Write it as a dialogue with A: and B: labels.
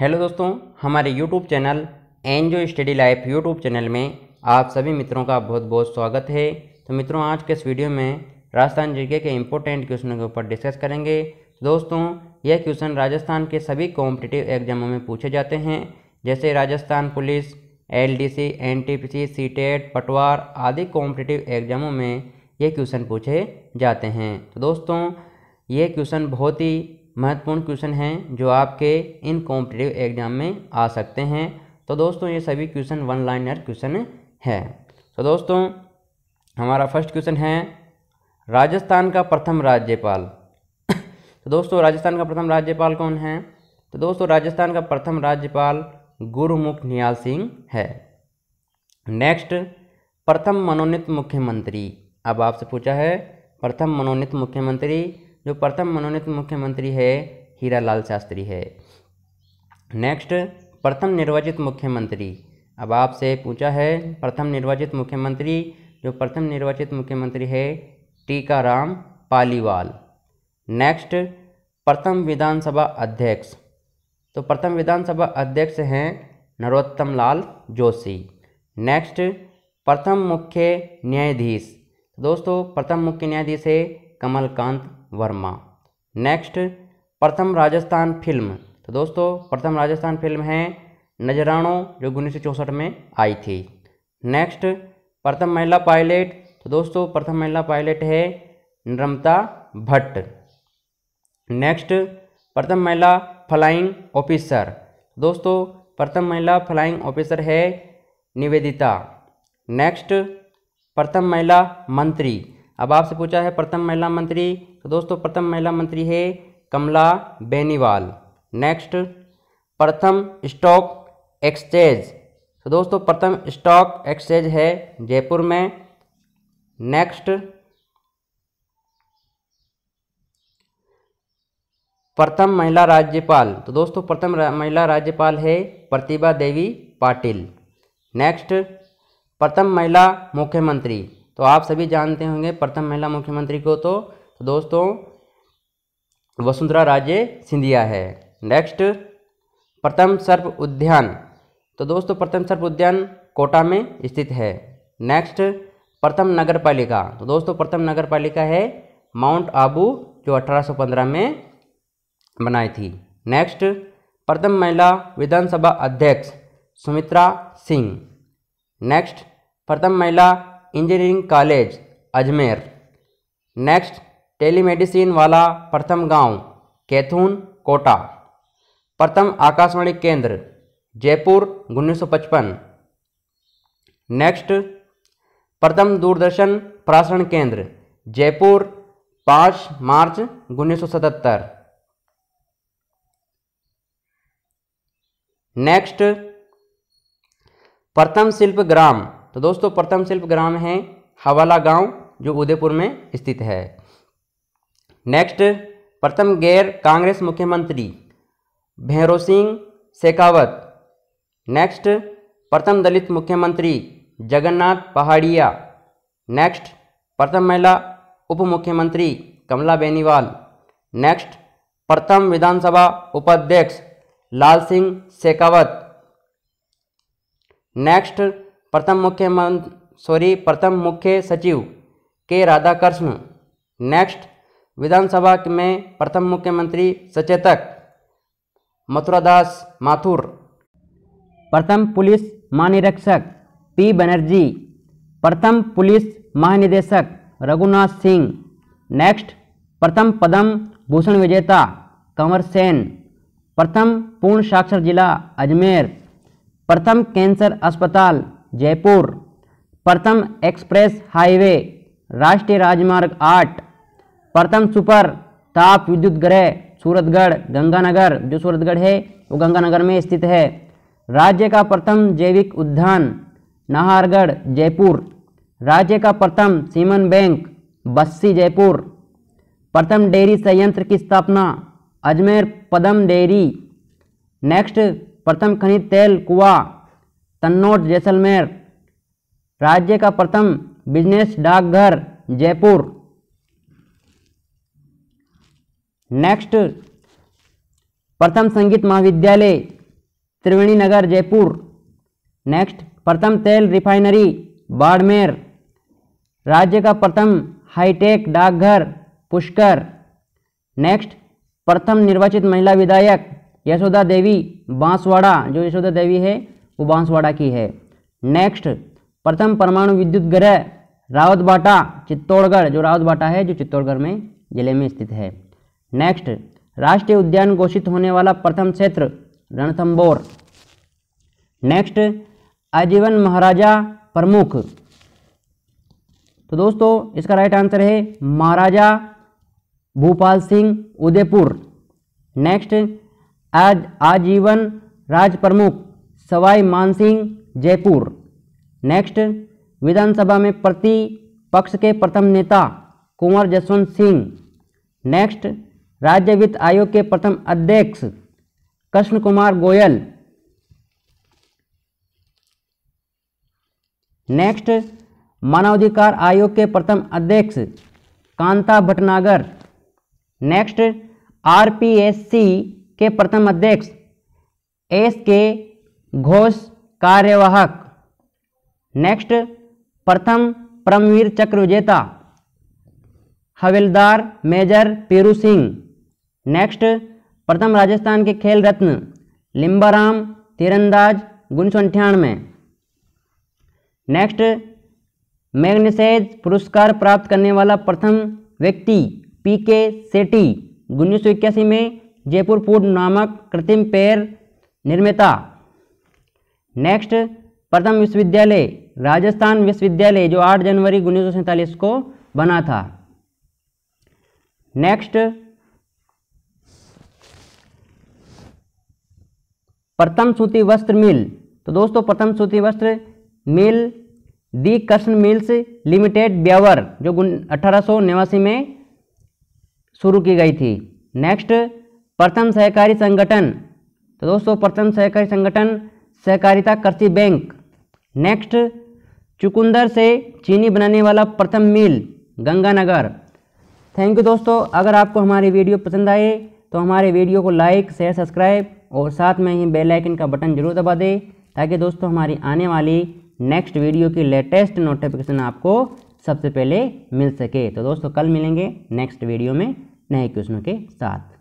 A: hello दोस्तों हमारे YouTube channel enjoy study life YouTube channel में आप सभी मित्रों का बहुत बहुत स्वागत है तो मित्रों आज के इस वीडियो में राजस्थान जीके के इम्पोर्टेंट क्वेश्चनों के ऊपर डिस्कस करेंगे दोस्तों यह क्वेश्चन राजस्थान के सभी कॉम्पिटिटिव एग्जामों में पूछे जाते हैं जैसे Rajasthan police L D C N T P C C TET पटवार आदि कॉम्पिटिटिव एग्जामों में ये क्वेश्चन पूछे जाते हैं तो दोस्तों ये क्वेश्चन बहुत ही महत्वपूर्ण क्वेश्चन हैं जो आपके इन कॉम्पिटेटिव एग्जाम में आ सकते हैं तो दोस्तों ये सभी क्वेश्चन वन लाइनर क्वेश्चन है तो दोस्तों हमारा फर्स्ट क्वेश्चन है राजस्थान का प्रथम राज्यपाल तो दोस्तों राजस्थान का प्रथम राज्यपाल कौन है तो दोस्तों राजस्थान का प्रथम राज्यपाल गुरुमुख नियाल सिंह है नेक्स्ट प्रथम मनोनीत मुख्यमंत्री अब आपसे पूछा है प्रथम मनोनीत मुख्यमंत्री जो प्रथम मनोनीत मुख्यमंत्री है हीरालाल शास्त्री है नेक्स्ट प्रथम निर्वाचित मुख्यमंत्री अब आपसे पूछा है प्रथम निर्वाचित मुख्यमंत्री जो प्रथम निर्वाचित मुख्यमंत्री है टीकाराम पालीवाल नेक्स्ट प्रथम विधानसभा अध्यक्ष तो प्रथम विधानसभा अध्यक्ष हैं नरोत्तम लाल जोशी नेक्स्ट प्रथम मुख्य न्यायाधीश दोस्तों प्रथम मुख्य न्यायाधीश है कमलकांत वर्मा नेक्स्ट प्रथम राजस्थान फिल्म तो दोस्तों प्रथम राजस्थान फिल्म है नजराणो जो उन्नीस में आई थी नेक्स्ट प्रथम महिला पायलट तो दोस्तों प्रथम महिला पायलट है नम्रता भट्ट नेक्स्ट प्रथम महिला फ्लाइंग ऑफिसर दोस्तों प्रथम महिला फ्लाइंग ऑफिसर है निवेदिता नेक्स्ट प्रथम महिला मंत्री अब आपसे पूछा है प्रथम महिला मंत्री तो दोस्तों प्रथम महिला मंत्री है कमला बेनीवाल नेक्स्ट प्रथम स्टॉक एक्सचेंज तो दोस्तों प्रथम स्टॉक एक्सचेंज है जयपुर में नेक्स्ट प्रथम महिला राज्यपाल तो दोस्तों प्रथम महिला राज्यपाल है प्रतिभा देवी पाटिल नेक्स्ट प्रथम महिला मुख्यमंत्री तो आप सभी जानते होंगे प्रथम महिला मुख्यमंत्री को तो, तो दोस्तों वसुंधरा राजे सिंधिया है नेक्स्ट प्रथम सर्प उद्यान तो दोस्तों प्रथम सर्प उद्यान कोटा में स्थित है नेक्स्ट प्रथम नगर पालिका तो दोस्तों प्रथम नगर पालिका है माउंट आबू जो 1815 में बनाई थी नेक्स्ट प्रथम महिला विधानसभा अध्यक्ष सुमित्रा सिंह नेक्स्ट प्रथम महिला engineering college Ajmer next telemedicine वाला प्रथम गांव कैथून कोटा प्रथम आकाशवाणी केंद्र जयपुर उन्नीस नेक्स्ट प्रथम दूरदर्शन प्रसारण केंद्र जयपुर पाँच मार्च उन्नीस नेक्स्ट प्रथम शिल्प ग्राम तो दोस्तों प्रथम शिल्प ग्राम है हवाला गांव जो उदयपुर में स्थित है नेक्स्ट प्रथम गैर कांग्रेस मुख्यमंत्री भैरव सिंह शेखावत नेक्स्ट प्रथम दलित मुख्यमंत्री जगन्नाथ पहाड़िया नेक्स्ट प्रथम महिला उप मुख्यमंत्री कमला बेनीवाल नेक्स्ट प्रथम विधानसभा उपाध्यक्ष लाल सिंह शेखावत नेक्स्ट प्रथम मुख्यमंत्री सॉरी प्रथम मुख्य सचिव के राधाकृष्ण नेक्स्ट विधानसभा में प्रथम मुख्यमंत्री सचेतक मथुरादास माथुर प्रथम पुलिस महानिरीक्षक पी बनर्जी प्रथम पुलिस महानिदेशक रघुनाथ सिंह नेक्स्ट प्रथम पद्म भूषण विजेता कंवर सेन प्रथम पूर्ण साक्षर जिला अजमेर प्रथम कैंसर अस्पताल जयपुर प्रथम एक्सप्रेस हाईवे राष्ट्रीय राजमार्ग आठ प्रथम सुपर ताप विद्युत गृह सूरतगढ़ गंगानगर जो सूरतगढ़ है वो गंगानगर में स्थित है राज्य का प्रथम जैविक उद्यान नाहरगढ़ जयपुर राज्य का प्रथम सीमन बैंक बस्सी जयपुर प्रथम डेयरी संयंत्र की स्थापना अजमेर पदम डेयरी नेक्स्ट प्रथम खनिज तेल कुआ तन्नोट जैसलमेर राज्य का प्रथम बिजनेस डाकघर जयपुर नेक्स्ट प्रथम संगीत महाविद्यालय त्रिवेणी नगर जयपुर नेक्स्ट प्रथम तेल रिफाइनरी बाड़मेर राज्य का प्रथम हाईटेक डाकघर पुष्कर नेक्स्ट प्रथम निर्वाचित महिला विधायक यशोदा देवी बांसवाड़ा जो यशोदा देवी है वो बांसवाड़ा की है नेक्स्ट प्रथम परमाणु विद्युत गृह रावत बाटा चित्तौड़गढ़ जो रावत बाटा है जो चित्तौड़गढ़ में जिले में स्थित है नेक्स्ट राष्ट्रीय उद्यान घोषित होने वाला प्रथम क्षेत्र रणथम्बोर नेक्स्ट आजीवन महाराजा प्रमुख तो दोस्तों इसका राइट आंसर है महाराजा भूपाल सिंह उदयपुर नेक्स्ट आज आजीवन राज प्रमुख सवाई मानसिंह जयपुर नेक्स्ट विधानसभा में प्रति पक्ष के प्रथम नेता कुंवर जसवंत सिंह नेक्स्ट राज्य वित्त आयोग के प्रथम अध्यक्ष कृष्ण कुमार गोयल नेक्स्ट मानवाधिकार आयोग के प्रथम अध्यक्ष कांता भटनागर नेक्स्ट आरपीएससी के प्रथम अध्यक्ष एस के घोष कार्यवाहक नेक्स्ट प्रथम परमवीर चक्र विजेता हवेलदार मेजर पीरू सिंह नेक्स्ट प्रथम राजस्थान के खेल रत्न लिम्बाराम तीरंदाज उन्नीस सौ अंठानवे नेक्स्ट मैग्नेसेज पुरस्कार प्राप्त करने वाला प्रथम व्यक्ति पी के सेठी उन्नीस में जयपुर फूड नामक कृत्रिम पैर निर्मिता नेक्स्ट प्रथम विश्वविद्यालय राजस्थान विश्वविद्यालय जो 8 जनवरी उन्नीस को बना था नेक्स्ट प्रथम सूती वस्त्र मिल तो दोस्तों प्रथम सूती वस्त्र mill the Krishna mills limited Beawar जो अठारह में शुरू की गई थी नेक्स्ट प्रथम सहकारी संगठन तो दोस्तों प्रथम सहकारी संगठन सहकारिता कृषि बैंक नेक्स्ट चुकुंदर से चीनी बनाने वाला प्रथम मिल गंगानगर थैंक यू दोस्तों अगर आपको हमारी वीडियो पसंद आए तो हमारे वीडियो को लाइक शेयर सब्सक्राइब और साथ में ही बेल आइकन का बटन जरूर दबा दें ताकि दोस्तों हमारी आने वाली नेक्स्ट वीडियो की लेटेस्ट नोटिफिकेशन आपको सबसे पहले मिल सके तो दोस्तों कल मिलेंगे नेक्स्ट वीडियो में नए क्वेश्चनों के साथ